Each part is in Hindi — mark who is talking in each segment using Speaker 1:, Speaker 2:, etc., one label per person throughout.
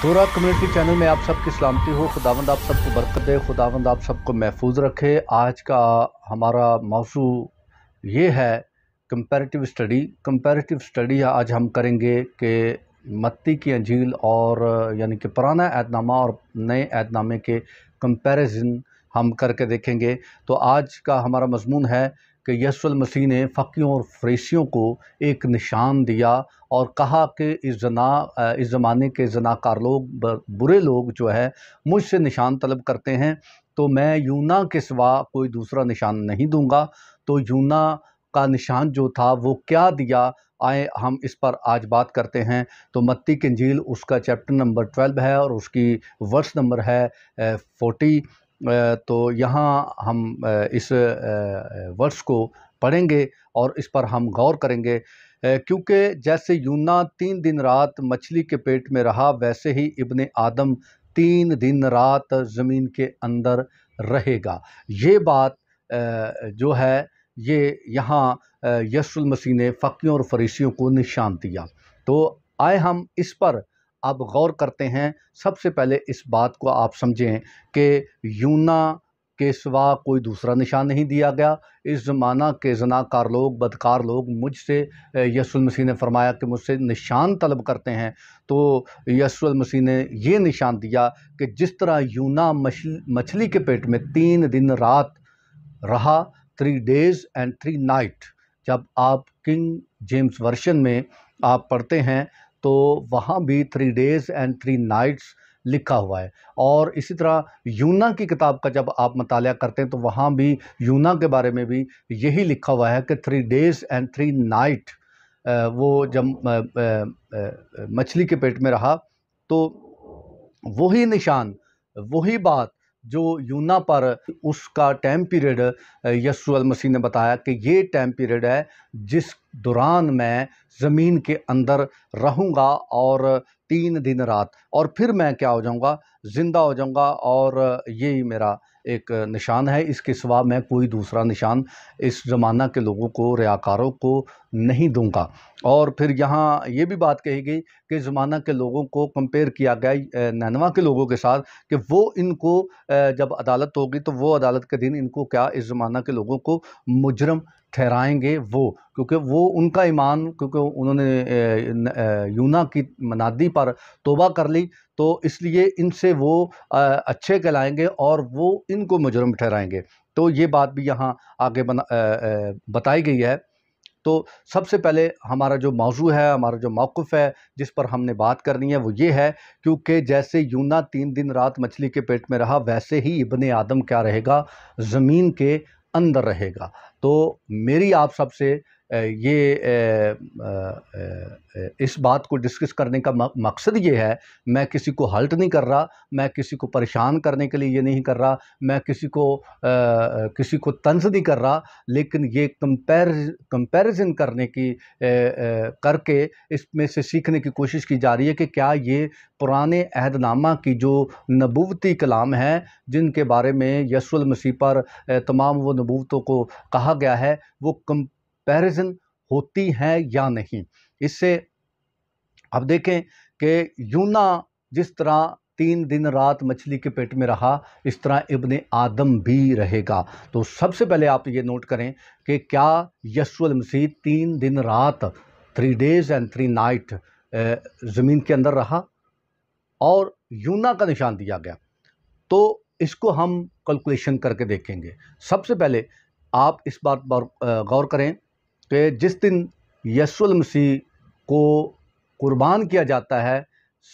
Speaker 1: पुरा कम्युनिटी चैनल में आप सब की सलामती हो खुदाوند આપ સબ કો બરકત દે खुदाوند આપ સબ કો મહફૂઝ રખે આજ કા હમારા મોઝુય યે હે કમ્પેરેટિવ સ્ટડી કમ્પેરેટિવ સ્ટડી આજ હમ કરેંગે કે મત્તી કી અંજીલ ઓર યાની કે પરાના એતનામા ઓર નયે એતનામે કે કમ્પેરીઝન હમ કરકે દેખેંગે તો આજ કા હમારા મઝમૂન હે कि यसुल मसीह ने फ़कीियों और फ्रेशियों को एक निशान दिया और कहा कि इस जना इस ज़माने के जनाकार लोग बुरे लोग जो है मुझसे निशान तलब करते हैं तो मैं यूना के सिवा कोई दूसरा निशान नहीं दूंगा तो यूना का निशान जो था वो क्या दिया आए हम इस पर आज बात करते हैं तो मत्ती कंजील उसका चैप्टर नंबर ट्वेल्व है और उसकी वर्स नंबर है फोर्टी तो यहाँ हम इस वर्ष को पढ़ेंगे और इस पर हम गौर करेंगे क्योंकि जैसे यूना तीन दिन रात मछली के पेट में रहा वैसे ही इबन आदम तीन दिन रात ज़मीन के अंदर रहेगा ये बात जो है ये यहाँ यसुल मसीह ने फ़कियों और फरीसियों को निशान दिया तो आए हम इस पर आप गौर करते हैं सबसे पहले इस बात को आप समझें कि यूना के सिवा कोई दूसरा निशान नहीं दिया गया इस ज़माना के जनाकार लोग बदकार लोग मुझसे यसुल मसीह ने फरमाया कि मुझसे निशान तलब करते हैं तो यसुल मसीह ने यह निशान दिया कि जिस तरह यूना मछली के पेट में तीन दिन रात रहा three days and three night जब आप किंग जेम्स वर्शन में आप पढ़ते हैं तो वहाँ भी three days and three nights लिखा हुआ है और इसी तरह यूना की किताब का जब आप मताल करते हैं तो वहाँ भी यूना के बारे में भी यही लिखा हुआ है कि three days and three night वो जब मछली के पेट में रहा तो वही निशान वही बात जो यूना पर उसका टाइम पीरियड यसुअल मसीह ने बताया कि ये टाइम पीरियड है जिस दौरान मैं ज़मीन के अंदर रहूँगा और तीन दिन रात और फिर मैं क्या हो जाऊँगा ज़िंदा हो जाऊँगा और यही मेरा एक निशान है इसके सिवा मैं कोई दूसरा निशान इस ज़माना के लोगों को रियाकारों को नहीं दूंगा और फिर यहाँ ये भी बात कही गई कि ज़माना के लोगों को कंपेयर किया गया नैनवा के लोगों के साथ कि वो इनको जब अदालत होगी तो वो अदालत के दिन इनको क्या इस ज़माना के लोगों को मुजरम ठहराएंगे वो क्योंकि वो उनका ईमान क्योंकि उन्होंने यूना की मनादी पर तोबा कर ली तो इसलिए इनसे वो अच्छे कहलाएंगे और वो इनको मुजरम ठहराएंगे तो ये बात भी यहाँ आगे बना बताई गई है तो सबसे पहले हमारा जो मौजू है हमारा जो मौक़ है जिस पर हमने बात करनी है वो ये है क्योंकि जैसे यूना तीन दिन रात मछली के पेट में रहा वैसे ही इबन आदम क्या रहेगा ज़मीन के अंदर रहेगा तो मेरी आप सबसे ये इस बात को डिस्कस करने का मकसद ये है मैं किसी को हल्ट नहीं कर रहा मैं किसी को परेशान करने के लिए ये नहीं कर रहा मैं किसी को किसी को तंज नहीं कर रहा लेकिन ये कंपेर कंपेरिजन करने की करके इसमें से सीखने की कोशिश की जा रही है कि क्या ये पुराने अहदनामा की जो नबूवती कलाम है जिनके बारे में यसुल मसीह पर तमाम वो नबूवतों को कहा गया है वो कम कंपैरिजन होती है या नहीं इससे अब देखें कि यूना जिस तरह तीन दिन रात मछली के पेट में रहा इस तरह इबन आदम भी रहेगा तो सबसे पहले आप ये नोट करें कि क्या यसुल मसीह तीन दिन रात three days and three night ज़मीन के अंदर रहा और यूना का निशान दिया गया तो इसको हम कैलकुलेशन करके देखेंगे सबसे पहले आप इस बात पर गौर करें कि जिस दिन यसुल मसीह को कुर्बान किया जाता है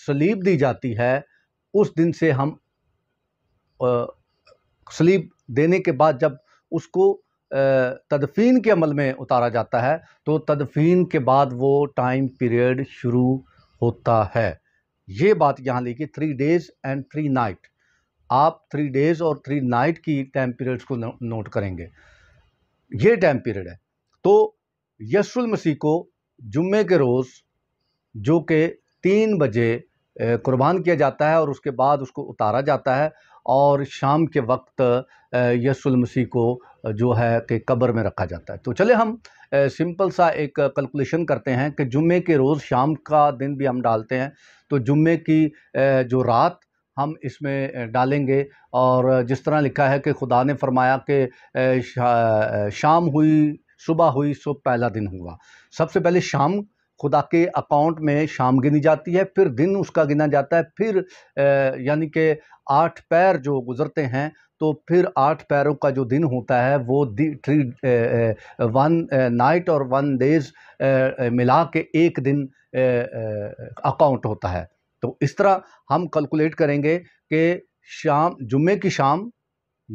Speaker 1: सलीब दी जाती है उस दिन से हम सलीब देने के बाद जब उसको तदफीन के अमल में उतारा जाता है तो तदफीन के बाद वो टाइम पीरियड शुरू होता है ये बात यहाँ लिखी three days and three night आप थ्री डेज़ और थ्री नाइट की टाइम पीरियड्स को नोट करेंगे ये टाइम पीरियड है तो यसुल मसीह को जुम्मे के रोज़ जो कि तीन बजे कुर्बान किया जाता है और उसके बाद उसको उतारा जाता है और शाम के वक्त यसुल मसीह को जो है कि कब्र में रखा जाता है तो चले हम सिंपल सा एक कैलकुलेशन करते हैं कि जुम्मे के रोज़ शाम का दिन भी हम डालते हैं तो जुम्मे की जो रात हम इसमें डालेंगे और जिस तरह लिखा है कि खुदा ने फरमाया कि शाम हुई सुबह हुई सो पहला दिन हुआ सबसे पहले शाम खुदा के अकाउंट में शाम गिनी जाती है फिर दिन उसका गिना जाता है फिर यानी कि आठ पैर जो गुजरते हैं तो फिर आठ पैरों का जो दिन होता है वो दी थ्री वन नाइट और वन डेज मिला के एक दिन अकाउंट होता है तो इस तरह हम कैलकुलेट करेंगे कि शाम जुम्मे की शाम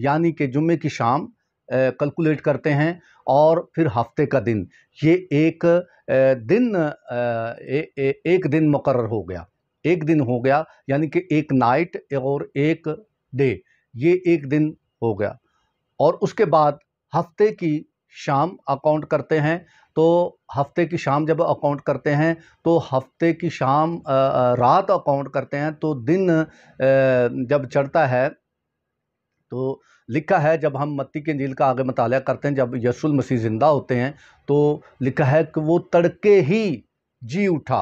Speaker 1: यानी कि जुम्मे की शाम कैलकुलेट करते हैं और फिर हफ्ते का दिन ये एक दिन एक दिन मुकर हो गया एक दिन हो गया यानी कि एक नाइट और एक डे ये एक दिन हो गया और उसके बाद हफ्ते की शाम अकाउंट करते हैं तो हफ्ते की शाम जब अकाउंट करते हैं तो हफ्ते की शाम रात अकाउंट करते हैं तो दिन जब चढ़ता है तो लिखा है जब हम मत्ती के नील का आगे मताल करते हैं जब यसुल मसीह ज़िंदा होते हैं तो लिखा है कि वो तड़के ही जी उठा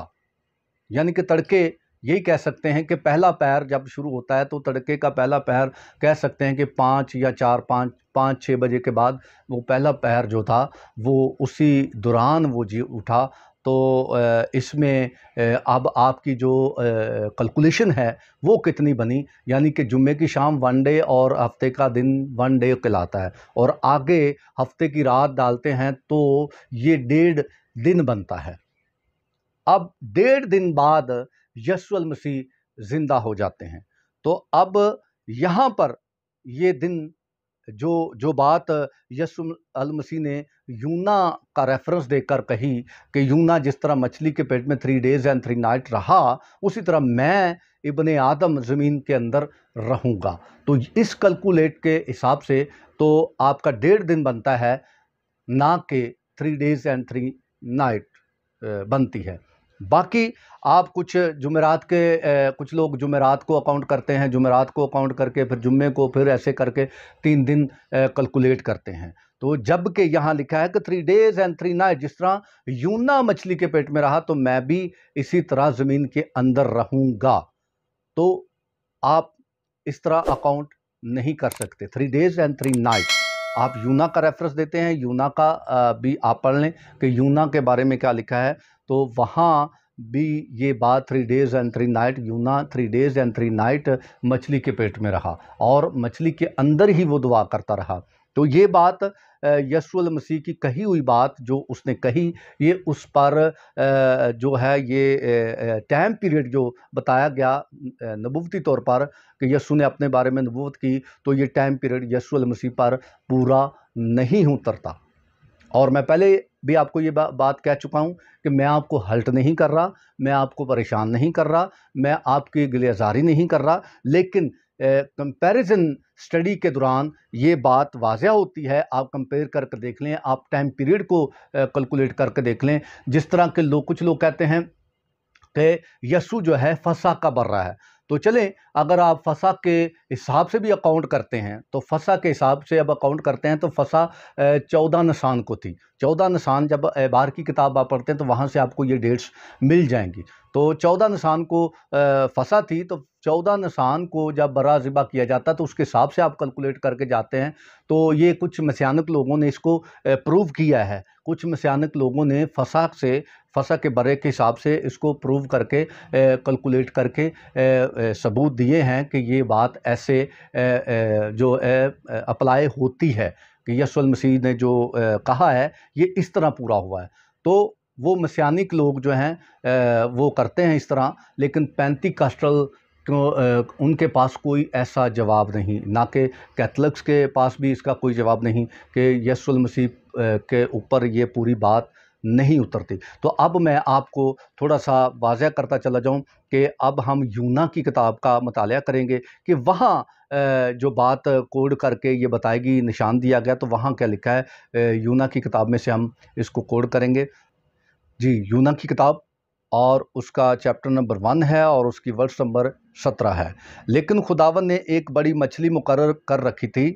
Speaker 1: यानी कि तड़के यही कह सकते हैं कि पहला पैर जब शुरू होता है तो तड़के का पहला पैर कह सकते हैं कि पाँच या चार पाँच पाँच छः बजे के बाद वो पहला पैर जो था वो उसी दौरान वो जी उठा तो इसमें अब आपकी जो कैलकुलेशन है वो कितनी बनी यानी कि जुम्मे की शाम वन डे और हफ्ते का दिन वन डे कहलाता है और आगे हफ्ते की रात डालते हैं तो ये डेढ़ दिन बनता है अब डेढ़ दिन बाद यसुल मसीह ज़िंदा हो जाते हैं तो अब यहाँ पर ये दिन जो जो बात यसुल मसीह ने यूना का रेफरेंस देकर कही कि यूना जिस तरह मछली के पेट में three days and three night रहा उसी तरह मैं इबन आदम ज़मीन के अंदर रहूँगा तो इस कैलकुलेट के हिसाब से तो आपका डेढ़ दिन बनता है ना कि three days and three night बनती है बाकी आप कुछ जुमेरात के कुछ लोग जुमेरात को अकाउंट करते हैं जुमेरात को अकाउंट करके फिर जुम्मे को फिर ऐसे करके तीन दिन कैलकुलेट करते हैं तो जब के यहाँ लिखा है कि three days and three night जिस तरह यूना मछली के पेट में रहा तो मैं भी इसी तरह ज़मीन के अंदर रहूँगा तो आप इस तरह अकाउंट नहीं कर सकते three days and three night आप यूना का रेफरेंस देते हैं यूना का भी आप पढ़ लें कि यूना के बारे में क्या लिखा है तो वहाँ भी ये बात three days and three night यूना three days and three night मछली के पेट में रहा और मछली के अंदर ही वो दुआ करता रहा तो ये बात यसुल मसीह की कही हुई बात जो उसने कही ये उस पर जो है ये टाइम पीरियड जो बताया गया नबूवती तौर पर कि यसु ने अपने बारे में नबूवत की तो ये टाइम पीरियड यसुल मसीह पर पूरा नहीं उतरता और मैं पहले भी आपको ये बा, बात कह चुका हूँ कि मैं आपको हल्ट नहीं कर रहा मैं आपको परेशान नहीं कर रहा मैं आपकी गिलेजारी नहीं कर रहा लेकिन कंपैरिजन स्टडी के दौरान ये बात वाजह होती है आप कंपेयर करके देख लें आप टाइम पीरियड को कैलकुलेट करके देख लें जिस तरह के लोग कुछ लोग कहते हैं कि यसु जो है फसा का रहा है तो चलें अगर आप फसा के हिसाब से भी अकाउंट करते हैं तो फसा के हिसाब से अब अकाउंट करते हैं तो फसा चौदह निशान को थी चौदह निशान जब एबार की किताब आप पढ़ते हैं तो वहाँ से आपको ये डेट्स मिल जाएंगी तो चौदह निशान को फंसा थी तो चौदह निशान को जब बरा ज़िबा किया जाता है तो उसके हिसाब से आप कैलकुलेट करके जाते हैं तो ये कुछ मसियानक लोगों ने इसको प्रूव किया है कुछ मसियानक लोगों ने फसा से फसा के बरे के हिसाब से इसको प्रूव करके कैलकुलेट करके सबूत दिए हैं कि ये बात ऐसे जो अप्लाई होती है कि यसुल मसीह ने जो कहा है ये इस तरह पूरा हुआ है तो वो मसीानिक लोग जो हैं वो करते हैं इस तरह लेकिन पैंती कास्ट्रल तो उनके पास कोई ऐसा जवाब नहीं ना कि कैथलिक्स के पास भी इसका कोई जवाब नहीं कि यसुल मसीह के ऊपर ये पूरी बात नहीं उतरती तो अब मैं आपको थोड़ा सा वाजह करता चला जाऊँ कि अब हम यूना की किताब का मताल करेंगे कि वहाँ जो बात कोड करके ये बताएगी निशान दिया गया तो वहाँ क्या लिखा है यूना की किताब में से हम इसको कोड करेंगे जी यूना की किताब और उसका चैप्टर नंबर वन है और उसकी वर्ष नंबर सत्रह है लेकिन खुदावन ने एक बड़ी मछली मुकर कर रखी थी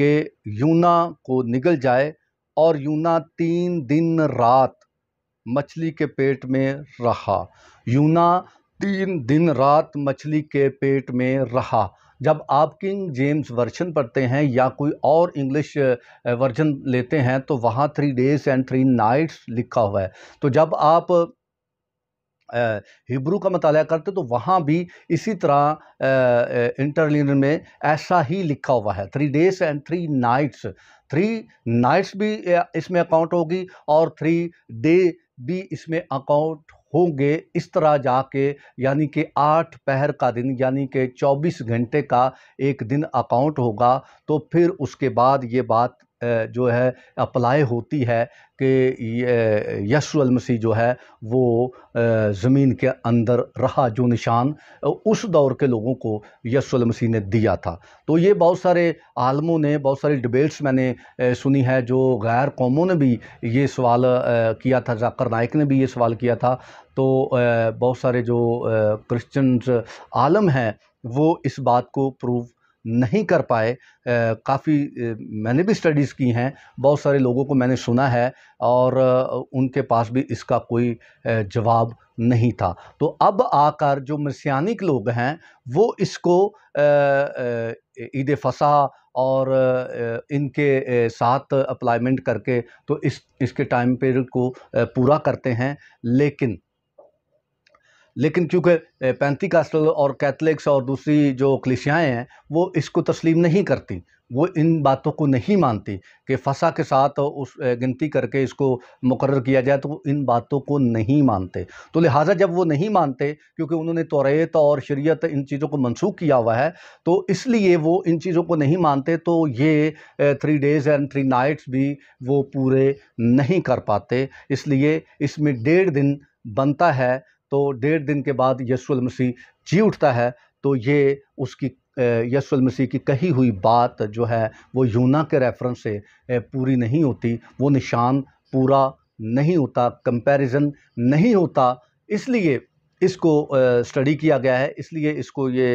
Speaker 1: कि यूना को निगल जाए और यूना तीन दिन रात मछली के पेट में रहा यूना तीन दिन रात मछली के पेट में रहा जब आप किंग जेम्स वर्जन पढ़ते हैं या कोई और इंग्लिश वर्जन लेते हैं तो वहाँ three days and three nights लिखा हुआ है तो जब आप हिब्रू का मताल करते तो वहाँ भी इसी तरह इंटरलिन में ऐसा ही लिखा हुआ है three days and three nights three nights भी इसमें अकाउंट होगी और थ्री डे भी इसमें अकाउंट होंगे इस तरह जाके यानी कि आठ पहर का दिन यानी कि 24 घंटे का एक दिन अकाउंट होगा तो फिर उसके बाद ये बात जो है अप्लाई होती है कि यसुल मसीह जो है वो ज़मीन के अंदर रहा जो निशान उस दौर के लोगों को यसुल मसीह ने दिया था तो ये बहुत सारे आलमों ने बहुत सारी डिबेट्स मैंने सुनी है जो गैर कौमों ने भी ये सवाल किया था जाकर नायक ने भी ये सवाल किया था तो बहुत सारे जो क्रिश्चियंस आलम हैं वो इस बात को प्रूव नहीं कर पाए काफ़ी मैंने भी स्टडीज़ की हैं बहुत सारे लोगों को मैंने सुना है और उनके पास भी इसका कोई जवाब नहीं था तो अब आकर जो मसीानिक लोग हैं वो इसको ईद फसा और इनके साथ अप्लाईमेंट करके तो इस इसके टाइम पीरियड को पूरा करते हैं लेकिन लेकिन चूँकि पैंतीकास्टल और कैथलिक्स और दूसरी जो कलिसियाएँ हैं वो इसको तस्लीम नहीं करती वो इन बातों को नहीं मानती कि फसा के साथ उस गिनती करके इसको मुकर किया जाए तो वो इन बातों को नहीं मानते तो लिहाजा जब वो नहीं मानते क्योंकि उन्होंने तोरेत और शरीयत इन चीज़ों को मनसूख किया हुआ है तो इसलिए वो इन चीज़ों को नहीं मानते तो ये three days and three nights भी वो पूरे नहीं कर पाते इसलिए इसमें डेढ़ दिन बनता है तो डेढ़ दिन के बाद यसुल मसीह जी उठता है तो ये उसकी यसुल मसीह की कही हुई बात जो है वो यूना के रेफरेंस से पूरी नहीं होती वो निशान पूरा नहीं होता कंपैरिजन नहीं होता इसलिए इसको स्टडी किया गया है इसलिए इसको ये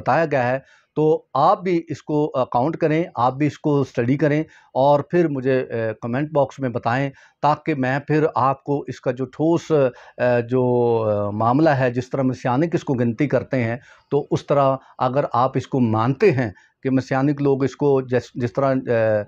Speaker 1: बताया गया है तो आप भी इसको काउंट करें आप भी इसको स्टडी करें और फिर मुझे कमेंट बॉक्स में बताएं ताकि मैं फिर आपको इसका जो ठोस जो मामला है जिस तरह मसीानिक इसको गिनती करते हैं तो उस तरह अगर आप इसको मानते हैं कि मसियानिक लोग इसको जिस जिस तरह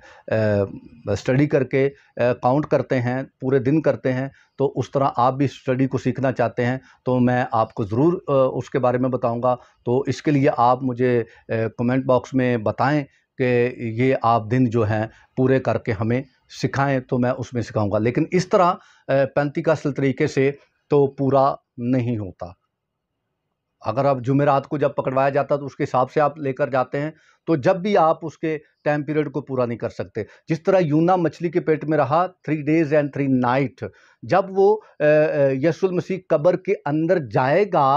Speaker 1: स्टडी करके काउंट करते हैं पूरे दिन करते हैं तो उस तरह आप भी स्टडी को सीखना चाहते हैं तो मैं आपको ज़रूर उसके बारे में बताऊंगा तो इसके लिए आप मुझे कमेंट बॉक्स में बताएं कि ये आप दिन जो हैं पूरे करके हमें सिखाएं तो मैं उसमें सिखाऊंगा लेकिन इस तरह असल तरीके से तो पूरा नहीं होता अगर आप जुमेरात को जब पकड़वाया जाता तो उसके हिसाब से आप लेकर जाते हैं तो जब भी आप उसके टाइम पीरियड को पूरा नहीं कर सकते जिस तरह यूना मछली के पेट में रहा three days and three night जब वो यसुल मसीह कब्र के अंदर जाएगा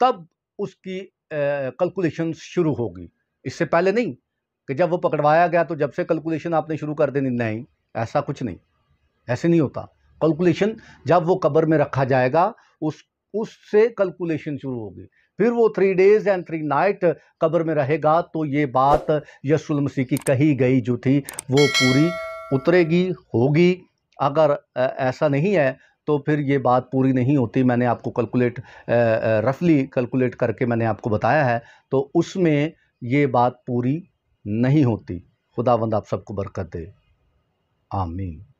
Speaker 1: तब उसकी कैलकुलेशन शुरू होगी इससे पहले नहीं कि जब वो पकड़वाया गया तो जब से कैलकुलेशन आपने शुरू कर देनी नहीं ऐसा कुछ नहीं ऐसे नहीं होता कैलकुलेशन जब वो कब्र में रखा जाएगा उस उससे कैलकुलेशन शुरू होगी फिर वो three days and three night कब्र में रहेगा तो ये बात यसूल मसीह की कही गई जो थी वो पूरी उतरेगी होगी अगर ऐसा नहीं है तो फिर ये बात पूरी नहीं होती मैंने आपको कैलकुलेट रफली कैलकुलेट करके मैंने आपको बताया है तो उसमें ये बात पूरी नहीं होती बंद आप सबको बरकत दे आमीन